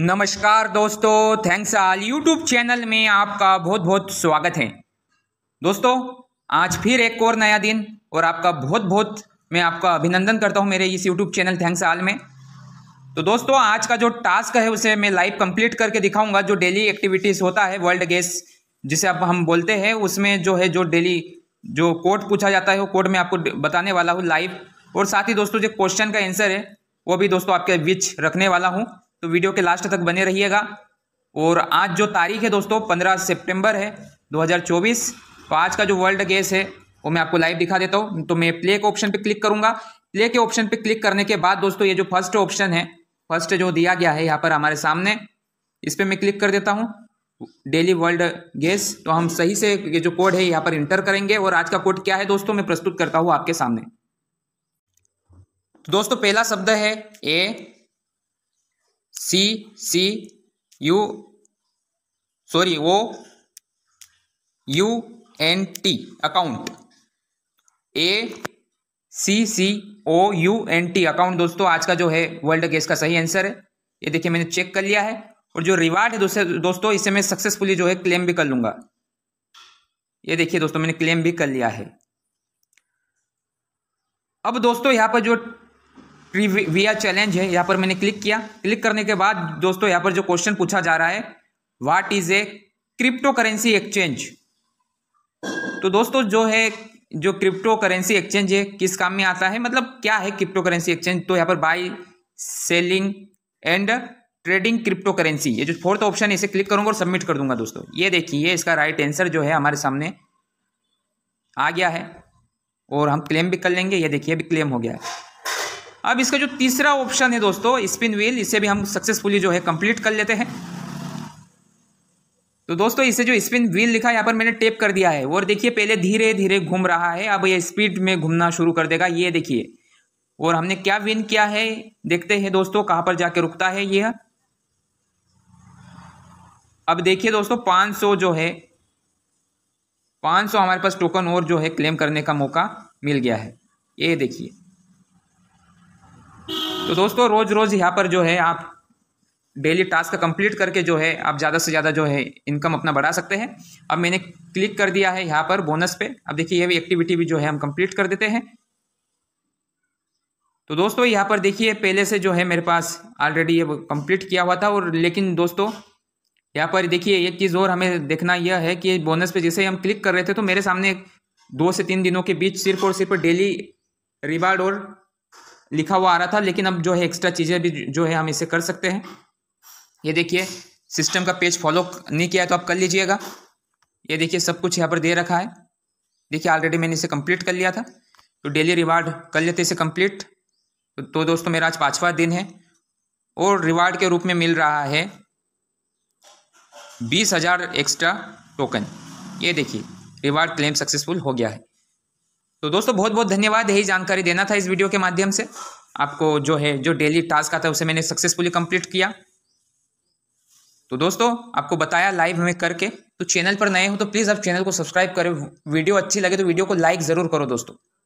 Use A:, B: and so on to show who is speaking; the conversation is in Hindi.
A: नमस्कार दोस्तों थैंक्स आल यूट्यूब चैनल में आपका बहुत बहुत स्वागत है दोस्तों आज फिर एक और नया दिन और आपका बहुत बहुत मैं आपका अभिनंदन करता हूं मेरे इस यूट्यूब चैनल थैंक्स आल में तो दोस्तों आज का जो टास्क है उसे मैं लाइव कंप्लीट करके दिखाऊंगा जो डेली एक्टिविटीज़ होता है वर्ल्ड गैस जिसे अब हम बोलते हैं उसमें जो है जो डेली जो कोड पूछा जाता है वो कोड में आपको बताने वाला हूँ लाइव और साथ ही दोस्तों जो क्वेश्चन का आंसर है वो भी दोस्तों आपके बीच रखने वाला हूँ तो वीडियो के लास्ट तक बने रहिएगा और आज जो तारीख है दोस्तों पंद्रह सेप्टेम्बर है दो तो आज का जो वर्ल्ड गैस है वो मैं आपको लाइव दिखा देता हूँ तो मैं प्ले के ऑप्शन पे क्लिक करूंगा प्ले के ऑप्शन पर क्लिक करने के बाद दोस्तों ये जो फर्स्ट ऑप्शन है फर्स्ट जो दिया गया है यहाँ पर हमारे सामने इस पर मैं क्लिक कर देता हूँ डेली वर्ल्ड गैस तो हम सही से ये जो कोड है यहाँ पर इंटर करेंगे और आज का कोड क्या है दोस्तों मैं प्रस्तुत करता हूँ आपके सामने तो दोस्तों पहला शब्द है A C C U sorry O U N T account A C C O U N T account दोस्तों आज का जो है वर्ल्ड गेस का सही आंसर है ये देखिए मैंने चेक कर लिया है और जो रिवार्ड है दोस्तों दोस्तों इसे मैं सक्सेसफुली जो है क्लेम भी कर लूंगा ये देखिए दोस्तों मैंने क्लेम भी कर लिया है अब दोस्तों यहां पर जो ट्रिविया चैलेंज है यहाँ पर मैंने क्लिक किया क्लिक करने के बाद दोस्तों यहाँ पर जो क्वेश्चन पूछा जा रहा है what is a crypto currency exchange तो दोस्तों जो है जो क्रिप्टो करेंसी एक्सचेंज है किस काम में आता है मतलब क्या है क्रिप्टो करेंसी एक्सचेंज तो यहाँ पर buy selling and trading crypto currency ये जो फोर्थ ऑप्शन है इसे क्लिक करूंगा और सबमिट कर दूंगा दोस्तों ये देखिए इसका राइट आंसर जो है हमारे सामने आ गया है और हम क्लेम भी कर लेंगे ये देखिए अभी क्लेम हो गया है अब इसका जो तीसरा ऑप्शन है दोस्तों स्पिन व्हील इसे भी हम सक्सेसफुली जो है कंप्लीट कर लेते हैं तो दोस्तों इसे जो स्पिन व्हील लिखा है यहाँ पर मैंने टेप कर दिया है और देखिए पहले धीरे धीरे घूम रहा है अब ये स्पीड में घूमना शुरू कर देगा ये देखिए और हमने क्या विन किया है देखते हैं दोस्तों कहाँ पर जाके रुकता है यह अब देखिए दोस्तों 500 जो है 500 हमारे पास टोकन और जो है क्लेम करने का मौका मिल गया है ये देखिए तो दोस्तों रोज़ रोज़ यहाँ पर जो है आप डेली टास्क कंप्लीट करके जो है आप ज़्यादा से ज़्यादा जो है इनकम अपना बढ़ा सकते हैं अब मैंने क्लिक कर दिया है यहाँ पर बोनस पे अब देखिए ये भी एक्टिविटी भी जो है हम कंप्लीट कर देते हैं तो दोस्तों यहाँ पर देखिए पहले से जो है मेरे पास ऑलरेडी ये कंप्लीट किया हुआ था और लेकिन दोस्तों यहाँ पर देखिए एक चीज़ और हमें देखना यह है कि बोनस पे जैसे हम क्लिक कर रहे थे तो मेरे सामने दो से तीन दिनों के बीच सिर्फ और सिर्फ डेली रिवार्ड और लिखा हुआ आ रहा था लेकिन अब जो है एक्स्ट्रा चीज़ें भी जो है हम इसे कर सकते हैं ये देखिए सिस्टम का पेज फॉलो नहीं किया है तो आप कर लीजिएगा ये देखिए सब कुछ यहाँ पर दे रखा है देखिए ऑलरेडी मैंने इसे कंप्लीट कर लिया था तो डेली रिवार्ड कर लेते इसे कंप्लीट तो, तो दोस्तों मेरा आज पाँचवा दिन है और रिवार्ड के रूप में मिल रहा है बीस हज़ार एक्स्ट्रा टोकन ये देखिए रिवार्ड क्लेम सक्सेसफुल हो गया है तो दोस्तों बहुत बहुत धन्यवाद यही जानकारी देना था इस वीडियो के माध्यम से आपको जो है जो डेली टास्क आता है उसे मैंने सक्सेसफुली कंप्लीट किया तो दोस्तों आपको बताया लाइव में करके तो चैनल पर नए हो तो प्लीज़ आप चैनल को सब्सक्राइब करें वीडियो अच्छी लगे तो वीडियो को लाइक ज़रूर करो दोस्तों